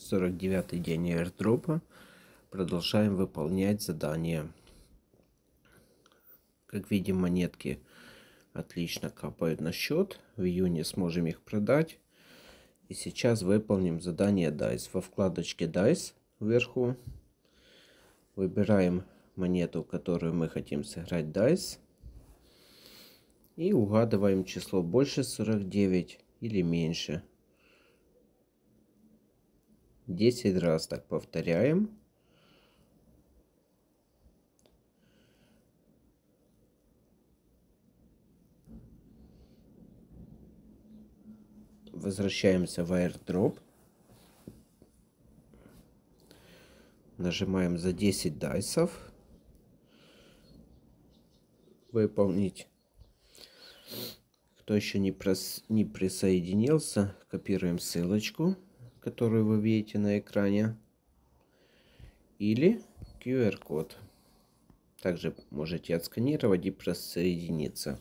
49 день аирдропа. Продолжаем выполнять задание. Как видим, монетки отлично капают на счет. В июне сможем их продать. И сейчас выполним задание DICE. Во вкладочке DICE вверху выбираем монету, которую мы хотим сыграть DICE. И угадываем число больше 49 или меньше 10 раз так повторяем. Возвращаемся в airdrop. Нажимаем за 10 дайсов. Выполнить. Кто еще не, прос... не присоединился, копируем ссылочку которую вы видите на экране, или QR-код. Также можете отсканировать и присоединиться.